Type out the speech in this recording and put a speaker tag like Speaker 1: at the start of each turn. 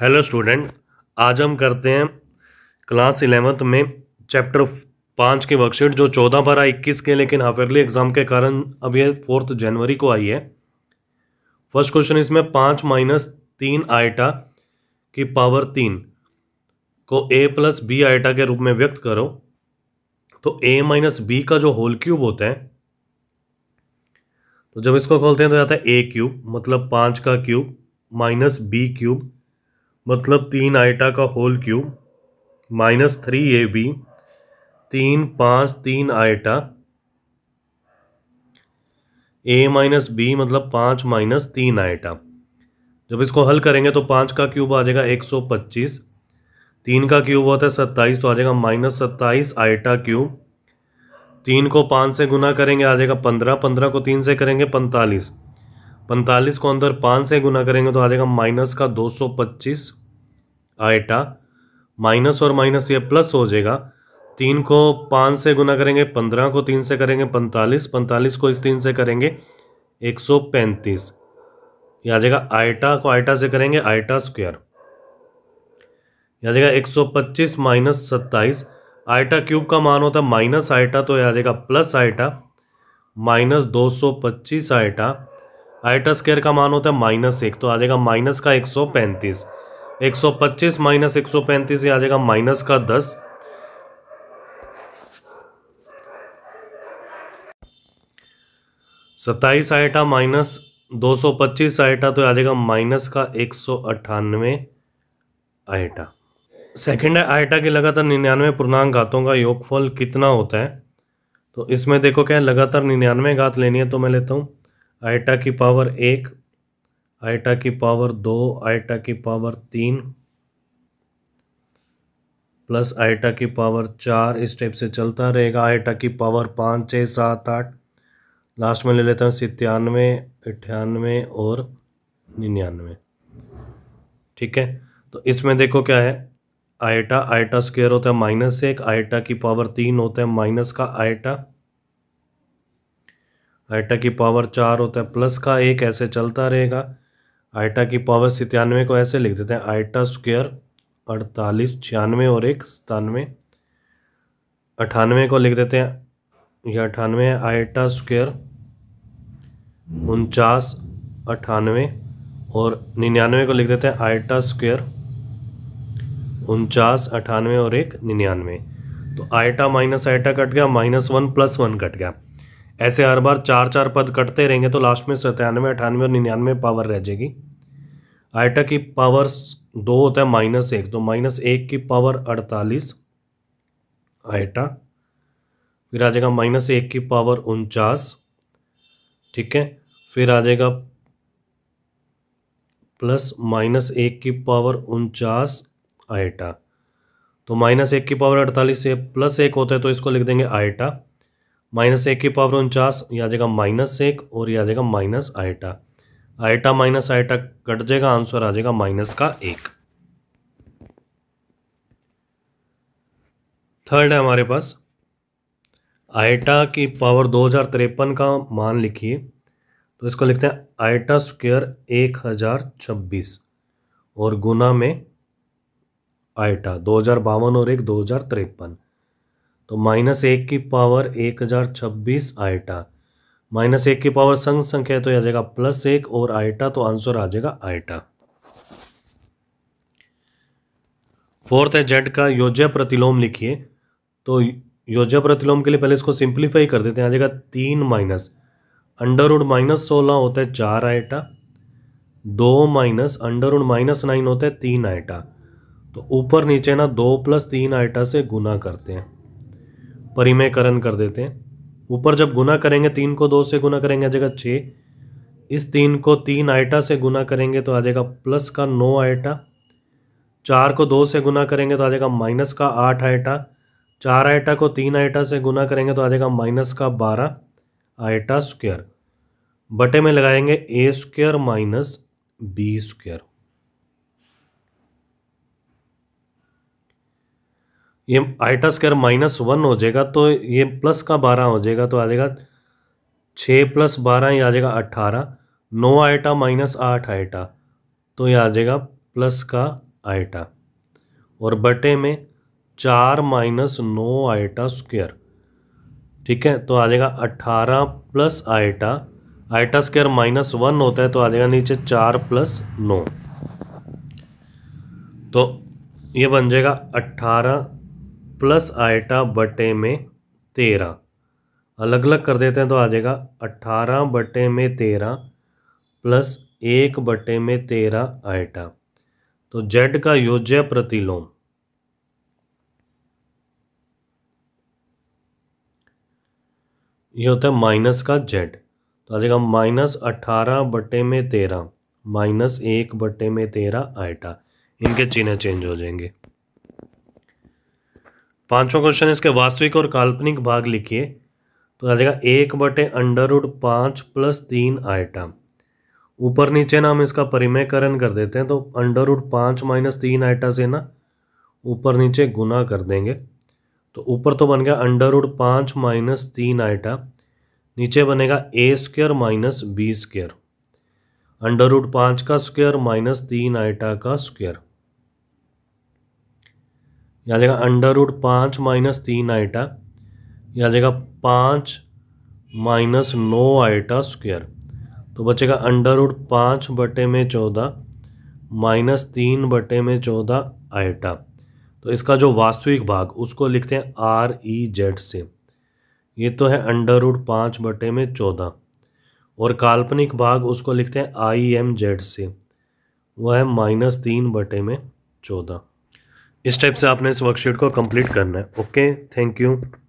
Speaker 1: hello student आज हम करते हैं क्लास इलेवंथ में चैप्टर पाँच की वर्कशीट जो चौदह बारह इक्कीस के लेकिन हाफ एयरली एग्ज़ाम के कारण अब यह फोर्थ जनवरी को आई है फर्स्ट क्वेश्चन इसमें पाँच माइनस तीन आइटा की पावर तीन को ए प्लस बी आइटा के रूप में व्यक्त करो तो ए माइनस बी का जो होल क्यूब होता है तो जब इसको खोलते हैं तो जाता है ए क्यूब मतलब पाँच का क्यूब माइनस बी क्यूब मतलब तीन आइटा का whole cube minus three A B तीन पाँच तीन आइटा ए माइनस बी मतलब पाँच माइनस तीन आइटा जब इसको हल करेंगे तो पाँच का क्यूब आ जाएगा एक सौ पच्चीस तीन का क्यूब होता है सत्ताईस तो आ जाएगा माइनस सत्ताईस आइटा क्यूब तीन को पाँच से गुना करेंगे आ जाएगा पंद्रह पंद्रह को तीन से करेंगे पैंतालीस पैंतालीस को अंदर पाँच से गुना करेंगे तो आ जाएगा माइनस का दो सौ पच्चीस आइटा माइनस और माइनस ये प्लस हो जाएगा तीन को पाँच से गुना करेंगे पंद्रह को तीन से करेंगे पैंतालीस पैंतालीस को इस तीन से करेंगे एक सौ पैंतीस ये आ जाएगा आइटा को आइटा से करेंगे आइटा स्क्वायर यह आ जाएगा एक सौ पच्चीस माइनस सत्ताईस आइटा क्यूब का मान होता है माइनस आइटा तो यह आ जाएगा प्लस आइटा माइनस दो सौ पच्चीस आइटा आइटा स्केयर का मान होता है माइनस एक तो आ जाएगा माइनस का एक सौ पैंतीस एक सौ पच्चीस माइनस एक सौ पैंतीस ये आ जाएगा माइनस का दस सत्ताईस आइटा माइनस दो सौ पच्चीस आइटा तो आ जाएगा माइनस का एक सौ अट्ठानवे आइटा सेकेंड है आइटा के लगातार निन्यानवे पूर्णांक घातों का योगफल कितना होता है तो इसमें देखो क्या है लगातार निन्यानवे घात लेनी है तो मैं लेता हूँ आइटा की पावर एक आइटा की पावर दो आइटा की पावर तीन प्लस आइटा की पावर चार इस टाइप से चलता रहेगा आइटा की पावर पाँच छः सात आठ लास्ट में ले लेता हूँ सितानवे अठानवे और निन्यानवे ठीक है तो इसमें देखो क्या है आइटा आइटा स्क्वेयर होता है माइनस एक आइटा की पावर तीन होता है माइनस का आइटा आइटा की पावर चार होता है प्लस का एक ऐसे चलता रहेगा आइटा की पावर सितानवे को ऐसे लिख देते हैं आइटा स्क्वेयर अड़तालीस छियानवे और एक सतानवे अठानवे को लिख देते हैं यह अठानवे है आइटा स्क्वेयर उनचास अठानवे और निन्यानवे को लिख देते हैं आइटा स्क्वेयर उनचास अठानवे और एक निन्यानवे तो आइटा माइनस आइटा कट गया minus one plus one cut गया ऐसे हर बार चार चार पद कटते रहेंगे तो लास्ट में सत्तानवे अठानवे और निन्यानवे पावर रह जाएगी आयटा की पावर दो होता है माइनस एक तो माइनस एक की पावर अड़तालीस आइटा फिर आ जाएगा माइनस एक की पावर उनचास ठीक है फिर आ जाएगा प्लस माइनस एक की पावर उनचास आइटा तो माइनस एक की पावर अड़तालीस से प्लस एक होता है तो इसको लिख देंगे आयटा माइनस एक की पावर उनचास ये आ जाएगा माइनस एक और ये आ जाएगा minus iota iota minus iota cut जाएगा आंसर आ जाएगा माइनस का एक थर्ड है हमारे पास आइटा की पावर दो हज़ार तिरपन का मान लिखिए तो इसको लिखते हैं आइटा स्क्वेयर एक हज़ार छब्बीस और गुना में आइटा दो हज़ार बावन और एक दो हज़ार तिरपन तो माइनस एक की पावर एक हज़ार छब्बीस आयटा माइनस एक की पावर संग संख्या तो यह आ जाएगा प्लस एक और आयटा तो आंसर आ जाएगा आयटा फोर्थ है जेड का योज्य प्रतिलोम लिखिए तो योज्य प्रतिलोम के लिए पहले इसको सिंप्लीफाई कर देते हैं आ जाएगा तीन माइनस अंडर उड माइनस सोलह होता है चार आइटा दो minus under root minus nine होता है तीन आयटा तो ऊपर नीचे ना दो प्लस तीन आयटा से गुना करते हैं परिमयकरण कर देते हैं ऊपर जब गुना करेंगे तीन को दो से गुना करेंगे आ जाएगा छः इस तीन को तीन आइटा से गुना करेंगे तो आ जाएगा प्लस का नौ आइटा चार को दो से गुना करेंगे तो आ जाएगा माइनस का आठ आइटा चार आइटा को तीन आइटा से गुना करेंगे तो आ जाएगा माइनस का बारह आइटा स्क्वेयर बटे में लगाएंगे A square minus B square ये आइटा स्क्वायर माइनस वन हो जाएगा तो ये प्लस का बारह हो जाएगा तो आ जाएगा छः प्लस बारह ये आ जाएगा अट्ठारह नौ आइटा माइनस आठ आइटा तो ये आ जाएगा प्लस का आइटा और बटे में चार माइनस नौ आइटा स्क्वायर ठीक है तो आ जाएगा अट्ठारह plus iota iota square minus one होता है तो आ जाएगा नीचे चार प्लस नौ तो ये बन जाएगा अट्ठारह प्लस आइटा बटे में तेरह अलग अलग कर देते हैं तो आ जाएगा अट्ठारह बटे में तेरह प्लस एक बटे में तेरह आइटा तो जेड का योज्य प्रतिलोम ये होता है माइनस का जेड तो आ जाएगा माइनस अट्ठारह बटे में तेरह माइनस एक बटे में तेरह आइटा इनके चिन्ह चेंज हो जाएंगे पांचवा क्वेश्चन इसके वास्तविक और काल्पनिक भाग लिखिए तो आ जाएगा एक बटे अंडर उड पाँच प्लस तीन आइटा ऊपर नीचे ना हम इसका परिमयकरण कर देते हैं तो अंडर उड पाँच माइनस तीन आइटा से ना ऊपर नीचे गुना कर देंगे तो ऊपर तो बन गया अंडर उड पाँच माइनस तीन आइटा नीचे बनेगा A square minus B square under root पाँच का स्क्वेयर माइनस तीन आइटा का स्क्वेयर या जाएगा अंडर रूट पाँच माइनस तीन आइटा या जाएगा पाँच माइनस नौ आइटा स्क्वेयर तो बचेगा अंडर रूट पाँच बटे में चौदह माइनस तीन बटे में चौदह आइटा तो इसका जो वास्तविक भाग उसको लिखते हैं आर ई जेड से ये तो है अंडर रूट पाँच बटे में चौदह और काल्पनिक भाग उसको लिखते हैं आई एम जेड से वह है माइनस तीन बटे में चौदह इस टाइप से आपने इस वर्कशीट को कंप्लीट करना है ओके थैंक यू